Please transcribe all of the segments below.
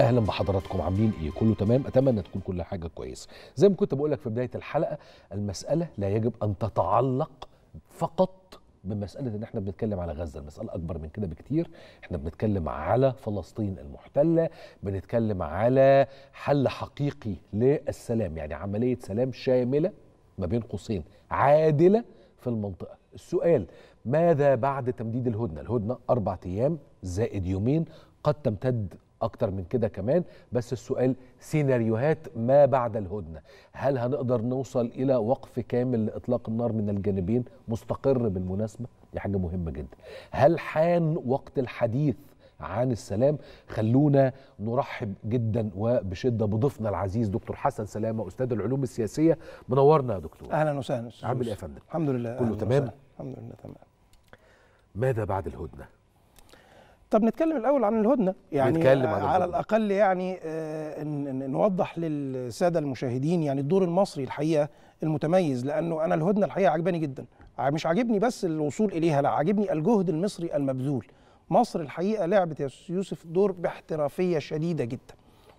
اهلا بحضراتكم عاملين ايه كله تمام اتمنى تكون كل حاجه كويسه زي ما كنت بقول لك في بدايه الحلقه المساله لا يجب ان تتعلق فقط بمساله ان احنا بنتكلم على غزه المساله اكبر من كده بكتير احنا بنتكلم على فلسطين المحتله بنتكلم على حل حقيقي للسلام يعني عمليه سلام شامله ما بين قوسين عادله في المنطقه السؤال ماذا بعد تمديد الهدنه الهدنه اربع ايام زائد يومين قد تمتد اكتر من كده كمان بس السؤال سيناريوهات ما بعد الهدنه هل هنقدر نوصل الى وقف كامل لاطلاق النار من الجانبين مستقر بالمناسبه دي حاجه مهمه جدا هل حان وقت الحديث عن السلام خلونا نرحب جدا وبشده بضيفنا العزيز دكتور حسن سلامه استاذ العلوم السياسيه منورنا يا دكتور اهلا وسهلا عامل ايه يا فندم الحمد لله كله تمام الحمد لله تمام ماذا بعد الهدنه طب نتكلم الاول عن الهدنه يعني نتكلم عن على الاقل يعني آه، نوضح للساده المشاهدين يعني الدور المصري الحقيقه المتميز لانه انا الهدنه الحقيقه عجباني جدا مش عاجبني بس الوصول اليها لا عاجبني الجهد المصري المبذول مصر الحقيقه لعبت يا يوسف دور باحترافيه شديده جدا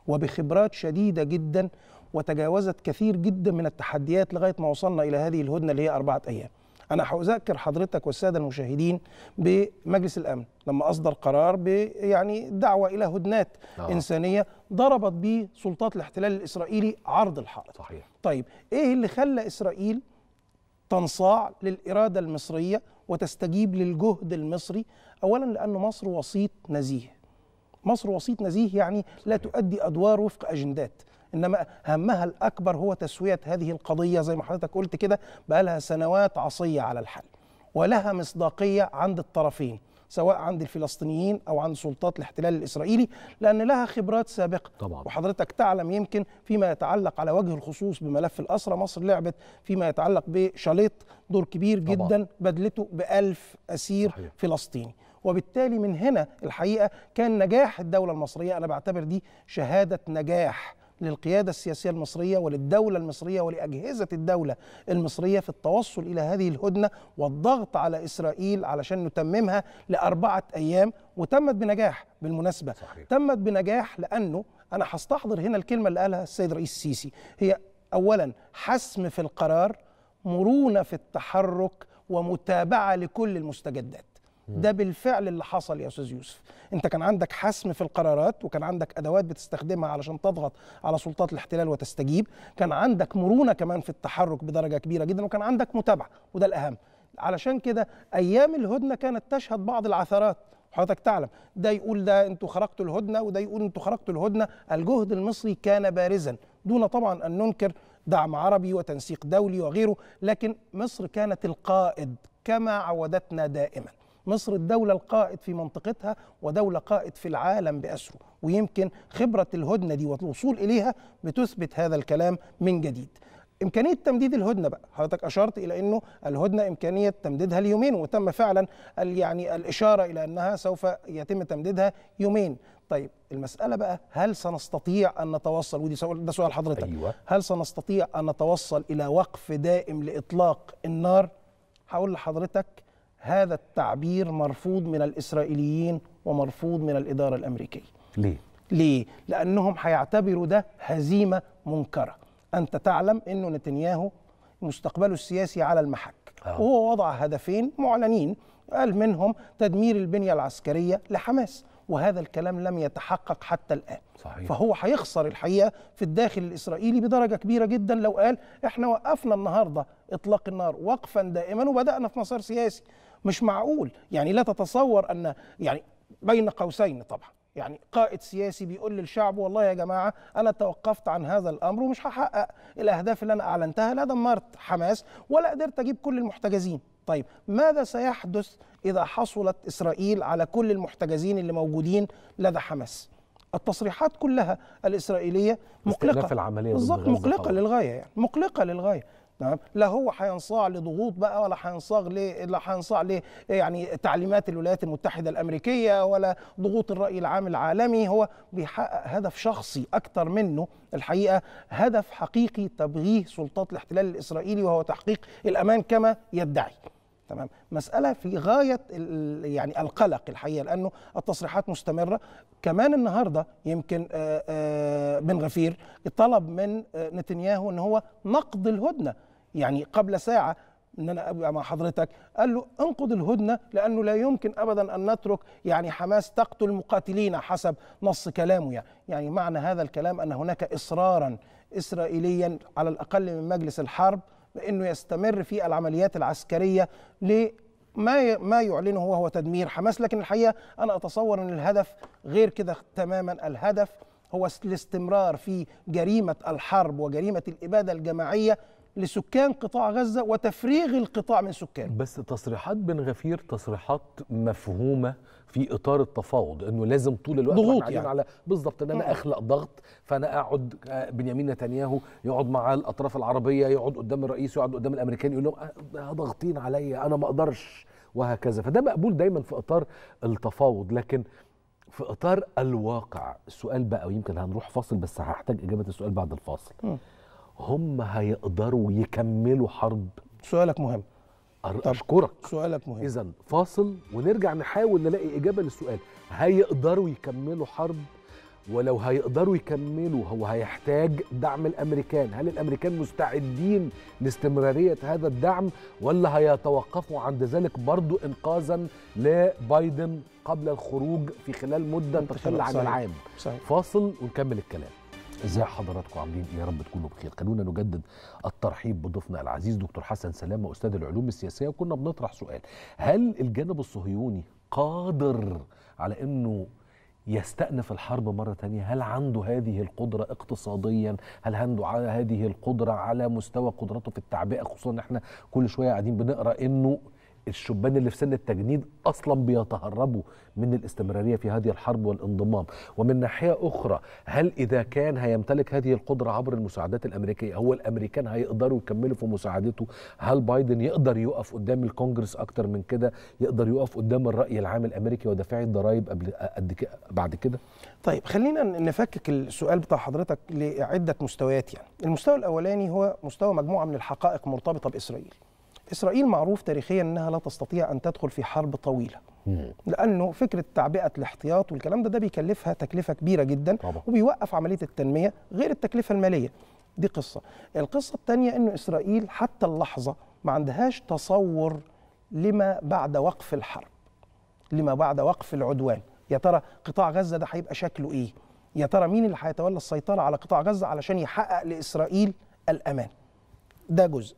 وبخبرات شديده جدا وتجاوزت كثير جدا من التحديات لغايه ما وصلنا الى هذه الهدنه اللي هي اربعه ايام انا هذكر حضرتك والساده المشاهدين بمجلس الامن لما اصدر قرار يعني دعوه الى هدنات آه. انسانيه ضربت به سلطات الاحتلال الاسرائيلي عرض الحائط صحيح طيب ايه اللي خلى اسرائيل تنصاع للاراده المصريه وتستجيب للجهد المصري اولا لان مصر وسيط نزيه مصر وسيط نزيه يعني لا تؤدي ادوار وفق اجندات انما همها الاكبر هو تسويه هذه القضيه زي ما حضرتك قلت كده بقى لها سنوات عصيه على الحل ولها مصداقيه عند الطرفين سواء عند الفلسطينيين او عند سلطات الاحتلال الاسرائيلي لان لها خبرات سابقه طبعا. وحضرتك تعلم يمكن فيما يتعلق على وجه الخصوص بملف الاسرى مصر لعبت فيما يتعلق بشاليط دور كبير جدا طبعا. بدلته بألف اسير صحيح. فلسطيني وبالتالي من هنا الحقيقه كان نجاح الدوله المصريه انا بعتبر دي شهاده نجاح للقيادة السياسية المصرية وللدولة المصرية ولأجهزة الدولة المصرية في التوصل إلى هذه الهدنة والضغط على إسرائيل علشان نتممها لأربعة أيام وتمت بنجاح بالمناسبة صحيح. تمت بنجاح لأنه أنا هستحضر هنا الكلمة اللي قالها السيد رئيس السيسي هي أولا حسم في القرار مرونة في التحرك ومتابعة لكل المستجدات ده بالفعل اللي حصل يا استاذ يوسف انت كان عندك حسم في القرارات وكان عندك ادوات بتستخدمها علشان تضغط على سلطات الاحتلال وتستجيب كان عندك مرونه كمان في التحرك بدرجه كبيره جدا وكان عندك متابعه وده الاهم علشان كده ايام الهدنه كانت تشهد بعض العثرات حضرتك تعلم ده يقول ده انتوا خرقتوا الهدنه وده يقول انتوا خرقتوا الهدنه الجهد المصري كان بارزا دون طبعا ان ننكر دعم عربي وتنسيق دولي وغيره لكن مصر كانت القائد كما عودتنا دائما مصر الدولة القائد في منطقتها ودولة قائد في العالم بأسره ويمكن خبرة الهدنة دي والوصول إليها بتثبت هذا الكلام من جديد إمكانية تمديد الهدنة بقى حضرتك أشرت إلى أنه الهدنة إمكانية تمديدها ليومين وتم فعلا يعني الإشارة إلى أنها سوف يتم تمديدها يومين طيب المسألة بقى هل سنستطيع أن نتوصل ودي سؤال ده سؤال حضرتك أيوة. هل سنستطيع أن نتوصل إلى وقف دائم لإطلاق النار هقول لحضرتك هذا التعبير مرفوض من الإسرائيليين ومرفوض من الإدارة الأمريكية ليه؟ ليه؟ لأنهم هيعتبروا ده هزيمة منكرة أنت تعلم أنه نتنياهو مستقبله السياسي على المحك آه. وهو وضع هدفين معلنين قال منهم تدمير البنية العسكرية لحماس وهذا الكلام لم يتحقق حتى الآن صحيح. فهو هيخسر الحقيقة في الداخل الإسرائيلي بدرجة كبيرة جدا لو قال إحنا وقفنا النهاردة إطلاق النار وقفا دائما وبدأنا في مسار سياسي مش معقول يعني لا تتصور أن يعني بين قوسين طبعا يعني قائد سياسي بيقول للشعب والله يا جماعة أنا توقفت عن هذا الأمر ومش هحقق الأهداف اللي أنا أعلنتها لا دمرت حماس ولا قدرت أجيب كل المحتجزين طيب ماذا سيحدث إذا حصلت إسرائيل على كل المحتجزين اللي موجودين لدى حماس التصريحات كلها الإسرائيلية مقلقة العملية بالظبط مقلقة للغاية يعني مقلقة للغاية تمام لا هو هينصاع لضغوط بقى ولا هينصاع ل لا هينصاع ل يعني تعليمات الولايات المتحده الامريكيه ولا ضغوط الراي العام العالمي هو بيحقق هدف شخصي اكتر منه الحقيقه هدف حقيقي تبغيه سلطات الاحتلال الاسرائيلي وهو تحقيق الامان كما يدعي تمام مساله في غايه يعني القلق الحقيقه لانه التصريحات مستمره كمان النهارده يمكن آه، آه، بن غفير طلب من آه، نتنياهو ان هو نقض الهدنه يعني قبل ساعه ان انا ابقى مع حضرتك قال له انقض الهدنه لانه لا يمكن ابدا ان نترك يعني حماس تقتل مقاتلين حسب نص كلامه يعني يعني معنى هذا الكلام ان هناك اصرارا اسرائيليا على الاقل من مجلس الحرب بانه يستمر في العمليات العسكريه ما ما يعلنه وهو تدمير حماس لكن الحقيقه انا اتصور ان الهدف غير كده تماما الهدف هو الاستمرار في جريمه الحرب وجريمه الاباده الجماعيه لسكان قطاع غزة وتفريغ القطاع من سكانه بس تصريحات بن غفير تصريحات مفهومة في اطار التفاوض انه لازم طول الوقت ضغوط يعني. على بالظبط ان انا آه. اخلق ضغط فانا اقعد آه، بنيامين نتنياهو يقعد مع الاطراف العربيه يقعد قدام الرئيس يقعد قدام الامريكان يقول لهم آه، ضاغطين عليا انا ما اقدرش وهكذا فده مقبول دايما في اطار التفاوض لكن في اطار الواقع السؤال بقى ويمكن هنروح فاصل بس هحتاج اجابه السؤال بعد الفاصل م. هم هيقدروا يكملوا حرب سؤالك مهم اشكرك سؤالك مهم اذا فاصل ونرجع نحاول نلاقي اجابه للسؤال هيقدروا يكملوا حرب ولو هيقدروا يكملوا هو هيحتاج دعم الامريكان هل الامريكان مستعدين لاستمراريه هذا الدعم ولا هيتوقفوا عند ذلك برضو انقاذا لبايدن قبل الخروج في خلال مده تقل عن العام صحيح. فاصل ونكمل الكلام ازاي حضراتكم عاملين ايه يا رب تكونوا بخير خلونا نجدد الترحيب بضيفنا العزيز دكتور حسن سلامه استاذ العلوم السياسيه وكنا بنطرح سؤال هل الجانب الصهيوني قادر على انه يستأنف الحرب مرة تانية هل عنده هذه القدرة اقتصاديا هل عنده هذه القدرة على مستوى قدرته في التعبئة خصوصا ان احنا كل شوية قاعدين بنقرأ انه الشبان اللي في سن التجنيد اصلا بيتهربوا من الاستمراريه في هذه الحرب والانضمام ومن ناحيه اخرى هل اذا كان هيمتلك هذه القدره عبر المساعدات الامريكيه هو الامريكان هيقدروا يكملوا في مساعدته هل بايدن يقدر يقف قدام الكونجرس اكتر من كده يقدر يقف قدام الراي العام الامريكي ودافعي الضرائب قبل بعد كده طيب خلينا نفكك السؤال بتاع حضرتك لعده مستويات يعني المستوى الاولاني هو مستوى مجموعه من الحقائق مرتبطه باسرائيل إسرائيل معروف تاريخيا أنها لا تستطيع أن تدخل في حرب طويلة لانه فكره تعبئه الاحتياط والكلام ده ده بيكلفها تكلفه كبيره جدا طبعا. وبيوقف عمليه التنميه غير التكلفه الماليه دي قصه القصه الثانيه انه اسرائيل حتى اللحظه ما عندهاش تصور لما بعد وقف الحرب لما بعد وقف العدوان يا ترى قطاع غزه ده هيبقى شكله ايه يا ترى مين اللي هيتولى السيطره على قطاع غزه علشان يحقق لاسرائيل الامان ده جزء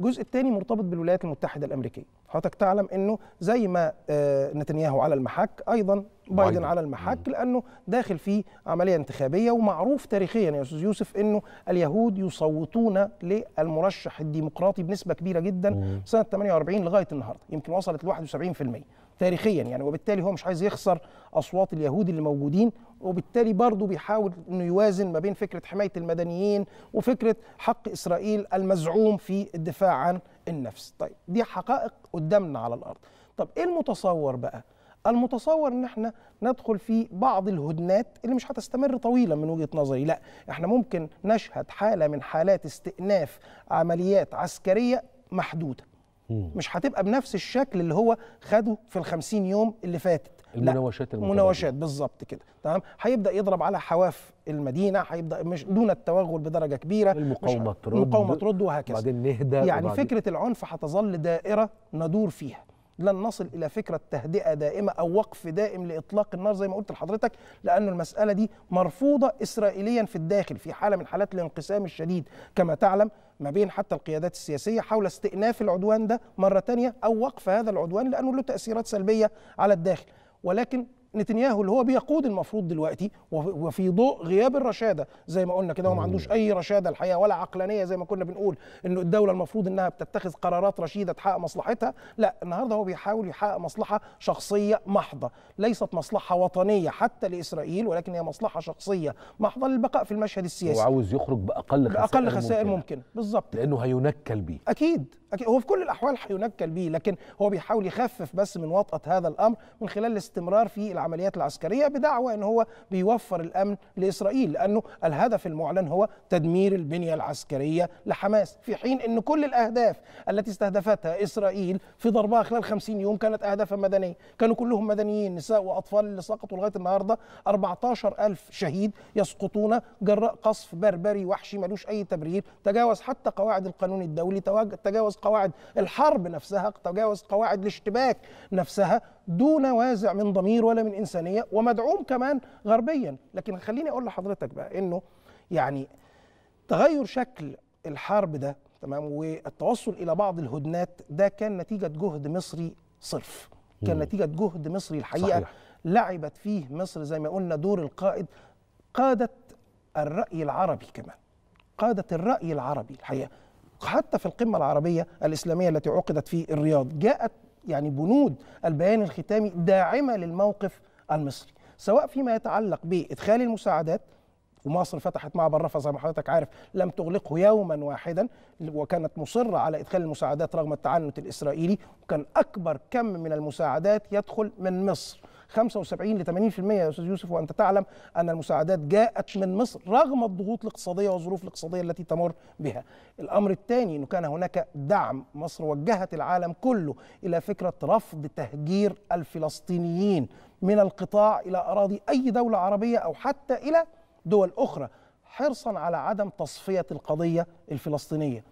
الجزء الثاني مرتبط بالولايات المتحده الامريكيه حضرتك تعلم انه زي ما آه، نتنياهو على المحك ايضا بايدن, بايدن. على المحك لانه داخل في عمليه انتخابيه ومعروف تاريخيا يا استاذ يوسف انه اليهود يصوتون للمرشح الديمقراطي بنسبه كبيره جدا مم. سنه 48 لغايه النهارده يمكن وصلت ل 71% تاريخيا يعني وبالتالي هو مش عايز يخسر اصوات اليهود اللي موجودين وبالتالي برضه بيحاول انه يوازن ما بين فكره حمايه المدنيين وفكره حق اسرائيل المزعوم في الدفاع عن النفس طيب دي حقائق قدامنا على الارض طب ايه المتصور بقى المتصور ان احنا ندخل في بعض الهدنات اللي مش هتستمر طويلا من وجهه نظري لا احنا ممكن نشهد حاله من حالات استئناف عمليات عسكريه محدوده مش هتبقى بنفس الشكل اللي هو خده في الخمسين يوم اللي فاتت المناوشات المناوشات بالظبط كده تمام هيبدا يضرب على حواف المدينه هيبدا مش دون التوغل بدرجه كبيره المقاومه ترد المقاومه ترد وهكذا وبعدين نهدى يعني وبعدين فكره العنف هتظل دائره ندور فيها لن نصل الى فكره تهدئه دائمه او وقف دائم لاطلاق النار زي ما قلت لحضرتك لان المساله دي مرفوضه اسرائيليا في الداخل في حاله من حالات الانقسام الشديد كما تعلم ما بين حتى القيادات السياسيه حول استئناف العدوان ده مره ثانيه او وقف هذا العدوان لانه له تاثيرات سلبيه على الداخل ولكن نتنياهو اللي هو بيقود المفروض دلوقتي وفي ضوء غياب الرشاده زي ما قلنا كده هو ما عندوش اي رشاده الحقيقه ولا عقلانيه زي ما كنا بنقول انه الدوله المفروض انها بتتخذ قرارات رشيده تحقق مصلحتها لا النهارده هو بيحاول يحقق مصلحه شخصيه محضه ليست مصلحه وطنيه حتى لاسرائيل ولكن هي مصلحه شخصيه محضه للبقاء في المشهد السياسي هو عاوز يخرج باقل خسائر باقل خسائر ممكنه, ممكنة. بالظبط لانه هينكل بيه اكيد اكيد هو في كل الاحوال هينكل بيه لكن هو بيحاول يخفف بس من وطأة هذا الامر من خلال الاستمرار في العمليات العسكرية بدعوى أن هو بيوفر الأمن لإسرائيل لأنه الهدف المعلن هو تدمير البنية العسكرية لحماس في حين أن كل الأهداف التي استهدفتها إسرائيل في ضربها خلال 50 يوم كانت أهدافا مدنية كانوا كلهم مدنيين نساء وأطفال اللي سقطوا لغاية النهاردة 14000 شهيد يسقطون جراء قصف بربري وحشي ملوش أي تبرير تجاوز حتى قواعد القانون الدولي تجاوز قواعد الحرب نفسها تجاوز قواعد الاشتباك نفسها دون وازع من ضمير ولا من انسانيه ومدعوم كمان غربيا لكن خليني اقول لحضرتك بقى انه يعني تغير شكل الحرب ده تمام والتوصل الى بعض الهدنات ده كان نتيجه جهد مصري صرف كان مم. نتيجه جهد مصري الحقيقه صحيح. لعبت فيه مصر زي ما قلنا دور القائد قادت الراي العربي كمان قادت الراي العربي الحقيقه حتى في القمه العربيه الاسلاميه التي عقدت في الرياض جاءت يعني بنود البيان الختامي داعمة للموقف المصري سواء فيما يتعلق بإدخال المساعدات ومصر فتحت معبر رفح زي ما حضرتك عارف لم تغلقه يوما واحدا وكانت مصرة على إدخال المساعدات رغم التعنت الإسرائيلي وكان أكبر كم من المساعدات يدخل من مصر 75 ل 80% يا استاذ يوسف وانت تعلم ان المساعدات جاءت من مصر رغم الضغوط الاقتصاديه والظروف الاقتصاديه التي تمر بها. الامر الثاني انه كان هناك دعم مصر وجهت العالم كله الى فكره رفض تهجير الفلسطينيين من القطاع الى اراضي اي دوله عربيه او حتى الى دول اخرى حرصا على عدم تصفيه القضيه الفلسطينيه.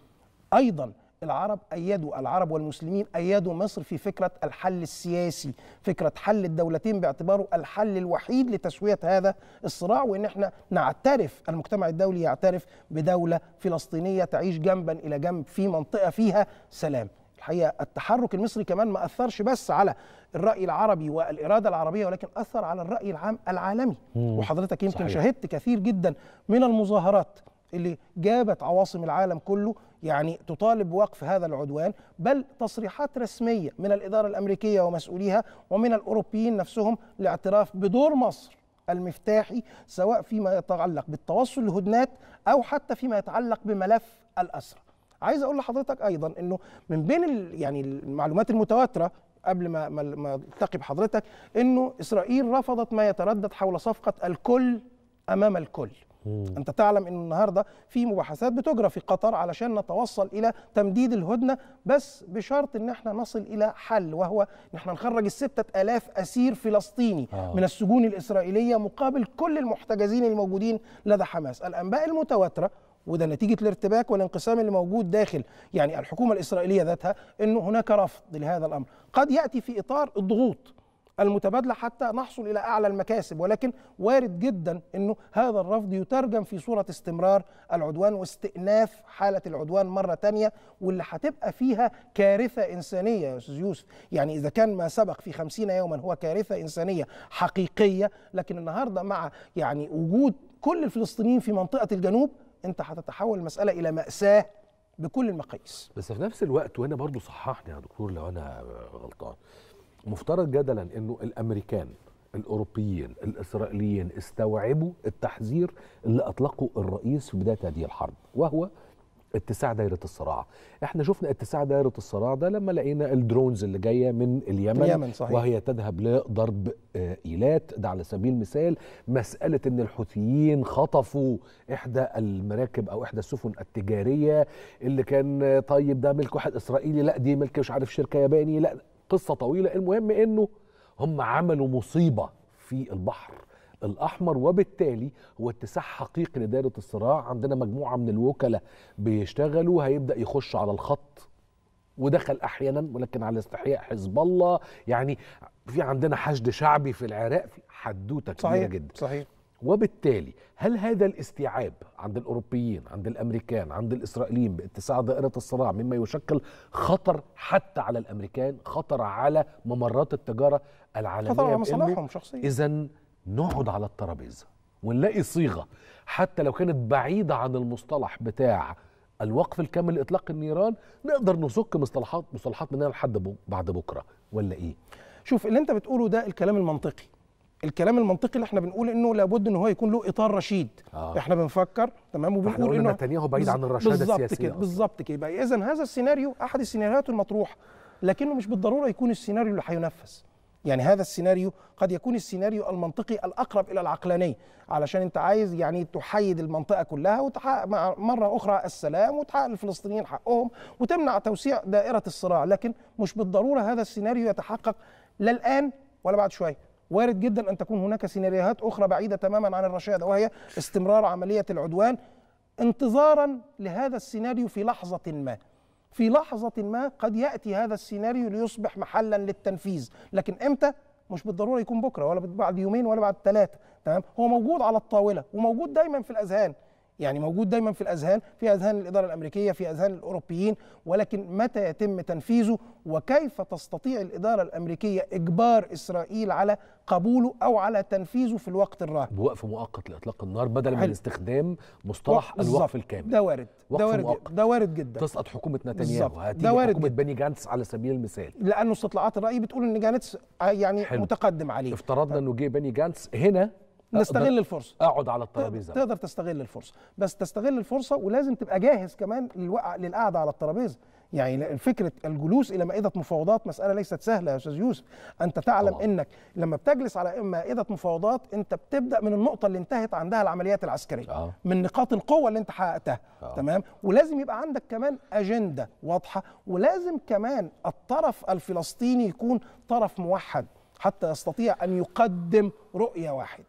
ايضا العرب أيدوا العرب والمسلمين أيدوا مصر في فكرة الحل السياسي فكرة حل الدولتين باعتباره الحل الوحيد لتسوية هذا الصراع وإن احنا نعترف المجتمع الدولي يعترف بدولة فلسطينية تعيش جنبا إلى جنب في منطقة فيها سلام الحقيقة التحرك المصري كمان ما أثرش بس على الرأي العربي والإرادة العربية ولكن أثر على الرأي العام العالمي مم. وحضرتك يمكن صحيح. شاهدت كثير جدا من المظاهرات اللي جابت عواصم العالم كله يعني تطالب بوقف هذا العدوان بل تصريحات رسمية من الإدارة الأمريكية ومسؤوليها ومن الأوروبيين نفسهم لاعتراف بدور مصر المفتاحي سواء فيما يتعلق بالتوصل لهدنات أو حتى فيما يتعلق بملف الأسرة عايز أقول لحضرتك أيضا أنه من بين يعني المعلومات المتواترة قبل ما ما التقي بحضرتك انه اسرائيل رفضت ما يتردد حول صفقه الكل امام الكل مم. انت تعلم ان النهارده في مباحثات بتجرى في قطر علشان نتوصل الى تمديد الهدنه بس بشرط ان احنا نصل الى حل وهو ان احنا نخرج ال 6000 اسير فلسطيني آه. من السجون الاسرائيليه مقابل كل المحتجزين الموجودين لدى حماس الانباء المتواتره وده نتيجة الارتباك والانقسام اللي موجود داخل يعني الحكومة الإسرائيلية ذاتها أنه هناك رفض لهذا الأمر قد يأتي في إطار الضغوط المتبادله حتى نحصل الى اعلى المكاسب ولكن وارد جدا انه هذا الرفض يترجم في صوره استمرار العدوان واستئناف حاله العدوان مره ثانيه واللي هتبقى فيها كارثه انسانيه يا استاذ يوسف يعني اذا كان ما سبق في خمسين يوما هو كارثه انسانيه حقيقيه لكن النهارده مع يعني وجود كل الفلسطينيين في منطقه الجنوب انت هتتحول المساله الى ماساه بكل المقاييس بس في نفس الوقت وانا برضو صححني يا دكتور لو انا غلطان مفترض جدلا انه الامريكان الاوروبيين الاسرائيليين استوعبوا التحذير اللي اطلقه الرئيس في بدايه هذه الحرب وهو اتساع دايرة الصراع احنا شفنا اتساع دايرة الصراع ده لما لقينا الدرونز اللي جاية من اليمن, اليمن صحيح. وهي تذهب لضرب آه، ايلات ده على سبيل المثال مسألة ان الحوثيين خطفوا احدى المراكب او احدى السفن التجارية اللي كان آه، طيب ده ملك واحد اسرائيلي لا دي ملك مش عارف شركة ياباني لا قصه طويله المهم انه هم عملوا مصيبه في البحر الاحمر وبالتالي هو اتساع حقيقي لدائره الصراع عندنا مجموعه من الوكلاء بيشتغلوا هيبدا يخش على الخط ودخل احيانا ولكن على استحياء حزب الله يعني في عندنا حشد شعبي في العراق في حدوته كبيره صحيح. جدا صحيح وبالتالي هل هذا الاستيعاب عند الاوروبيين عند الامريكان عند الاسرائيليين باتساع دائره الصراع مما يشكل خطر حتى على الامريكان خطر على ممرات التجاره العالميه خطر على مصالحهم شخصيا اذا نقعد على الترابيزه ونلاقي صيغه حتى لو كانت بعيده عن المصطلح بتاع الوقف الكامل لاطلاق النيران نقدر نسك مصطلحات مصطلحات منها لحد بعد بكره ولا ايه شوف اللي انت بتقوله ده الكلام المنطقي الكلام المنطقي اللي احنا بنقول انه لابد ان هو يكون له اطار رشيد آه. احنا بنفكر تمام وبنقول انه نتنياهو بعيد عن الرشاده السياسيه كده بالظبط كده يبقى اذا هذا السيناريو احد السيناريوهات المطروحه لكنه مش بالضروره يكون السيناريو اللي هينفذ يعني هذا السيناريو قد يكون السيناريو المنطقي الاقرب الى العقلانيه علشان انت عايز يعني تحيد المنطقه كلها وتحقق مره اخرى السلام وتحقق للفلسطينيين حقهم وتمنع توسيع دائره الصراع لكن مش بالضروره هذا السيناريو يتحقق لا الان ولا بعد شويه وارد جدا ان تكون هناك سيناريوهات اخرى بعيده تماما عن الرشاده وهي استمرار عمليه العدوان انتظارا لهذا السيناريو في لحظه ما في لحظه ما قد ياتي هذا السيناريو ليصبح محلا للتنفيذ لكن امتى مش بالضروره يكون بكره ولا بعد يومين ولا بعد ثلاثه تمام هو موجود على الطاوله وموجود دايما في الاذهان يعني موجود دايما في الاذهان في اذهان الاداره الامريكيه في اذهان الاوروبيين ولكن متى يتم تنفيذه وكيف تستطيع الاداره الامريكيه اجبار اسرائيل على قبوله او على تنفيذه في الوقت الراهن بوقف مؤقت لاطلاق النار بدل من استخدام مصطلح الوقف الكامل ده وارد ده وارد ده وارد جدا تسقط حكومه نتنياهو هتيجي حكومه بني جانتس على سبيل المثال لانه استطلاعات الراي بتقول ان جانتس آه، يعني حلو. متقدم عليه افترضنا طيب. انه جه بني جانتس هنا نستغل الفرصه اقعد على الترابيزه تقدر تستغل الفرصه بس تستغل الفرصه ولازم تبقى جاهز كمان للقعده على الترابيزه يعني فكره الجلوس الى مائده مفاوضات مساله ليست سهله يا استاذ يوسف انت تعلم طبعا. انك لما بتجلس على مائده مفاوضات انت بتبدا من النقطه اللي انتهت عندها العمليات العسكريه آه. من نقاط القوه اللي انت حققتها آه. تمام ولازم يبقى عندك كمان اجنده واضحه ولازم كمان الطرف الفلسطيني يكون طرف موحد حتى يستطيع ان يقدم رؤيه واحده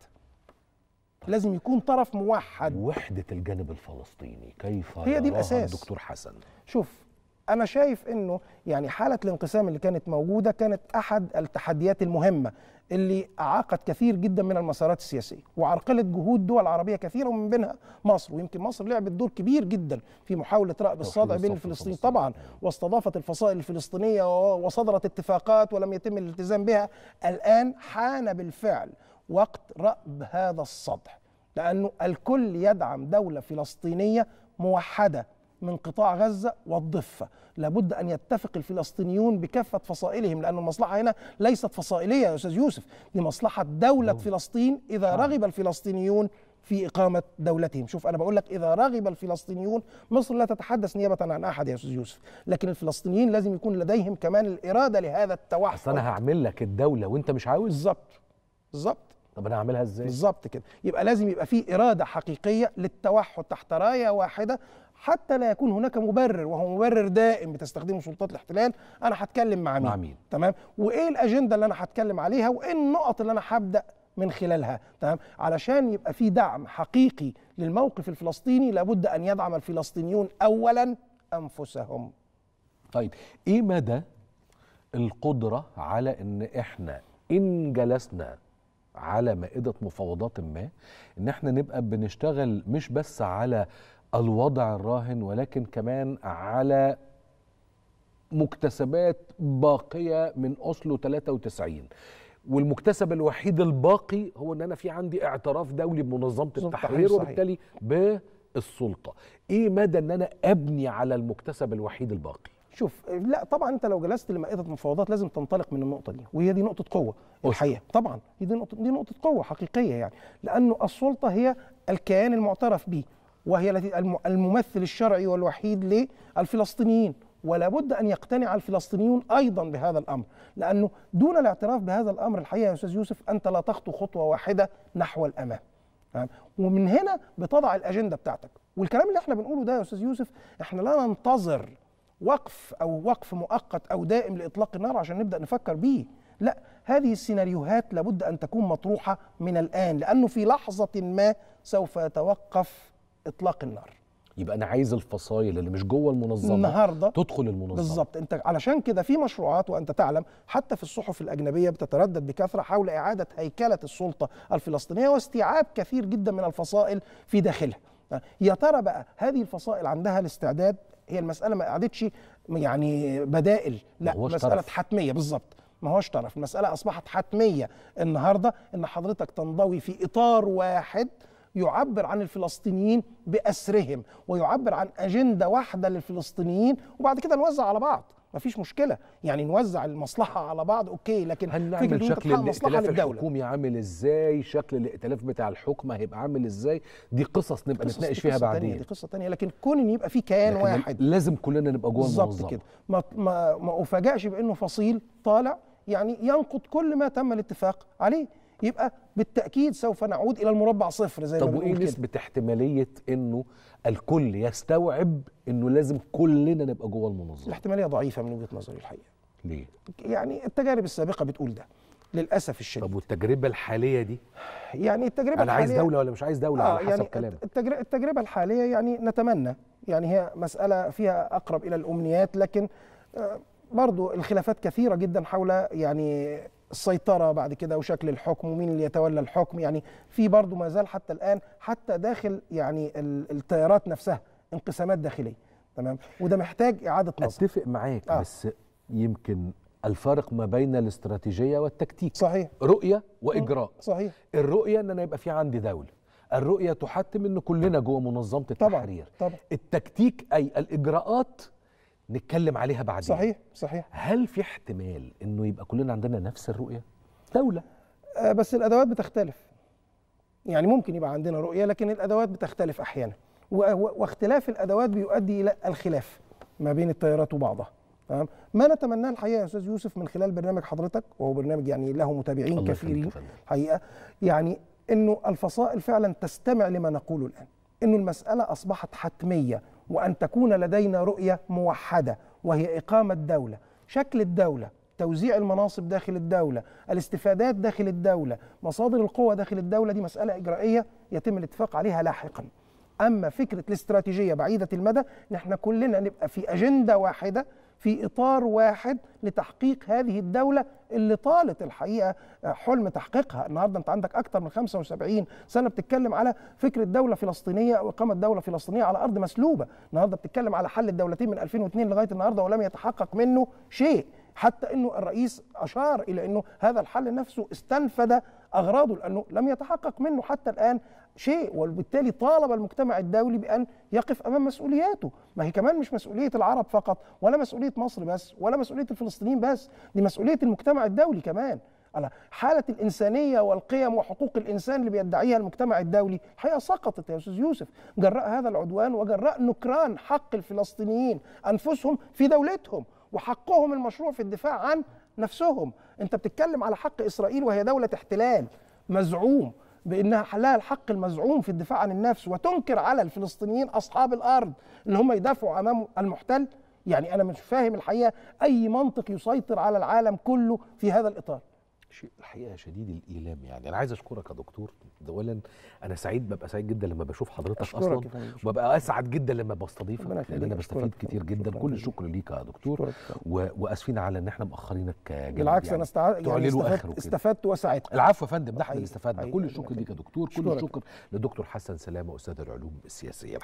لازم يكون طرف موحد وحدة الجانب الفلسطيني كيف هي دي الأساس دكتور حسن شوف أنا شايف إنه يعني حالة الانقسام اللي كانت موجودة كانت أحد التحديات المهمة اللي أعاقت كثير جدا من المسارات السياسية وعرقلت جهود دول عربية كثيرة ومن بينها مصر ويمكن مصر لعبت دور كبير جدا في محاولة رأب الصدع بين الفلسطينيين طبعا واستضافت الفصائل الفلسطينية وصدرت اتفاقات ولم يتم الالتزام بها الآن حان بالفعل وقت رأب هذا السطح لأنه الكل يدعم دولة فلسطينية موحدة من قطاع غزة والضفة لابد أن يتفق الفلسطينيون بكافة فصائلهم لأن المصلحة هنا ليست فصائلية يا أستاذ يوسف دي مصلحة دولة نعم. فلسطين إذا نعم. رغب الفلسطينيون في إقامة دولتهم شوف أنا بقول لك إذا رغب الفلسطينيون مصر لا تتحدث نيابة عن أحد يا أستاذ يوسف لكن الفلسطينيين لازم يكون لديهم كمان الإرادة لهذا التوحد أنا هعمل لك الدولة وأنت مش عاوز بالظبط بالظبط طب انا هعملها ازاي بالظبط كده يبقى لازم يبقى في اراده حقيقيه للتوحد تحت رايه واحده حتى لا يكون هناك مبرر وهو مبرر دائم بتستخدمه سلطات الاحتلال انا هتكلم مع مين, مع مين. تمام وايه الاجنده اللي انا هتكلم عليها وايه النقط اللي انا هبدا من خلالها تمام علشان يبقى في دعم حقيقي للموقف الفلسطيني لابد ان يدعم الفلسطينيون اولا انفسهم طيب ايه مدى القدره على ان احنا ان جلسنا على مائدة مفاوضات ما ان احنا نبقى بنشتغل مش بس على الوضع الراهن ولكن كمان على مكتسبات باقية من أصله 93 والمكتسب الوحيد الباقي هو ان انا في عندي اعتراف دولي بمنظمه التحرير وبالتالي بالسلطه ايه مدى ان انا ابني على المكتسب الوحيد الباقي شوف لا طبعا انت لو جلست لمائده المفاوضات لازم تنطلق من النقطه دي وهي دي نقطه قوه الحقيقه طبعا دي نقطه دي نقطه قوه حقيقيه يعني لانه السلطه هي الكيان المعترف به وهي الممثل الشرعي والوحيد للفلسطينيين ولا بد ان يقتنع الفلسطينيون ايضا بهذا الامر لانه دون الاعتراف بهذا الامر الحقيقه يا استاذ يوسف انت لا تخطو خطوه واحده نحو الامام ومن هنا بتضع الاجنده بتاعتك والكلام اللي احنا بنقوله ده يا استاذ يوسف احنا لا ننتظر وقف او وقف مؤقت او دائم لاطلاق النار عشان نبدا نفكر بيه لا هذه السيناريوهات لابد ان تكون مطروحه من الان لانه في لحظه ما سوف يتوقف اطلاق النار يبقى انا عايز الفصائل اللي مش جوه المنظمه النهارده تدخل المنظمه بالظبط انت علشان كده في مشروعات وانت تعلم حتى في الصحف الاجنبيه بتتردد بكثره حول اعاده هيكله السلطه الفلسطينيه واستيعاب كثير جدا من الفصائل في داخلها يا ترى بقى هذه الفصائل عندها الاستعداد هي المساله ما قعدتش يعني بدائل لا مساله طرف. حتميه بالظبط ما هوش طرف المساله اصبحت حتميه النهارده ان حضرتك تنضوي في اطار واحد يعبر عن الفلسطينيين باسرهم ويعبر عن اجنده واحده للفلسطينيين وبعد كده نوزع على بعض مفيش مشكله يعني نوزع المصلحه على بعض اوكي لكن هنعمل شكل الائتلاف الحكومي عامل ازاي شكل الائتلاف بتاع الحكم هيبقى عامل ازاي دي قصص نبقى قصص نتناقش فيها بعدين دي قصه تانية لكن كون ان يبقى في كيان واحد لازم كلنا نبقى جوه بالظبط كده ما ما ما افاجئش بانه فصيل طالع يعني ينقض كل ما تم الاتفاق عليه يبقى بالتاكيد سوف نعود الى المربع صفر زي طب ما وايه نسبه احتماليه انه الكل يستوعب انه لازم كلنا نبقى جوه المنظمه الاحتماليه ضعيفه من وجهه نظري الحقيقه ليه يعني التجارب السابقه بتقول ده للاسف الشديد طب والتجربه الحاليه دي يعني التجربه انا عايز دوله ولا مش عايز دوله آه على حسب يعني كلامك التجربه الحاليه يعني نتمنى يعني هي مساله فيها اقرب الى الامنيات لكن آه، برضو الخلافات كثيره جدا حول يعني السيطره بعد كده وشكل الحكم ومين اللي يتولى الحكم يعني في برضه ما زال حتى الان حتى داخل يعني التيارات نفسها انقسامات داخليه تمام وده محتاج اعاده نظر اتفق معاك آه. بس يمكن الفارق ما بين الاستراتيجيه والتكتيك صحيح رؤيه واجراء صحيح الرؤيه ان انا يبقى في عندي دوله الرؤيه تحتم ان كلنا جوه منظمه التحرير طبعا. طبعا. التكتيك اي الاجراءات نتكلم عليها بعدين صحيح صحيح هل في احتمال انه يبقى كلنا عندنا نفس الرؤيه دولة آه بس الأدوات بتختلف يعني ممكن يبقى عندنا رؤية لكن الأدوات بتختلف أحيانا واختلاف الأدوات بيؤدي إلى الخلاف ما بين التيارات وبعضها تمام ما نتمناه الحقيقه يا استاذ يوسف من خلال برنامج حضرتك وهو برنامج يعني له متابعين كثيرين حقيقه يعني انه الفصائل فعلا تستمع لما نقوله الان انه المساله اصبحت حتميه وأن تكون لدينا رؤية موحدة وهي إقامة دولة شكل الدولة توزيع المناصب داخل الدولة الاستفادات داخل الدولة مصادر القوة داخل الدولة دي مسألة إجرائية يتم الاتفاق عليها لاحقا أما فكرة الاستراتيجية بعيدة المدى نحن كلنا نبقى في أجندة واحدة في اطار واحد لتحقيق هذه الدوله اللي طالت الحقيقه آه، حلم تحقيقها النهارده انت عندك اكثر من 75 سنه بتتكلم على فكره دوله فلسطينيه او اقامه دوله فلسطينيه على ارض مسلوبه النهارده بتتكلم على حل الدولتين من 2002 لغايه النهارده ولم يتحقق منه شيء حتى انه الرئيس اشار الى انه هذا الحل نفسه استنفد اغراضه لانه لم يتحقق منه حتى الان شيء وبالتالي طالب المجتمع الدولي بأن يقف أمام مسؤولياته ما هي كمان مش مسؤولية العرب فقط ولا مسؤولية مصر بس ولا مسؤولية الفلسطينيين بس دي مسؤولية المجتمع الدولي كمان على حالة الإنسانية والقيم وحقوق الإنسان اللي بيدعيها المجتمع الدولي الحقيقة سقطت يا أستاذ يوسف جراء هذا العدوان وجراء نكران حق الفلسطينيين أنفسهم في دولتهم وحقهم المشروع في الدفاع عن نفسهم أنت بتتكلم على حق إسرائيل وهي دولة احتلال مزعوم بانها حلال الحق المزعوم في الدفاع عن النفس وتنكر على الفلسطينيين اصحاب الارض ان هم يدافعوا امام المحتل يعني انا مش فاهم الحقيقه اي منطق يسيطر على العالم كله في هذا الاطار شيء الحقيقه شديد الايلام يعني انا عايز اشكرك يا دكتور اولا انا سعيد ببقى سعيد جدا لما بشوف حضرتك اصلا وببقى اسعد جدا لما بستضيفك لان انا بستفيد كتير جدا كل الشكر ليك يا دكتور و... واسفين على ان احنا مأخرينك جدا بالعكس يعني انا استع... يعني استفدت, استفدت وسعدت العفو يا فندم ده احنا اللي استفدنا كل الشكر ليك يا دكتور كل الشكر لدكتور حسن سلامه استاذ العلوم السياسيه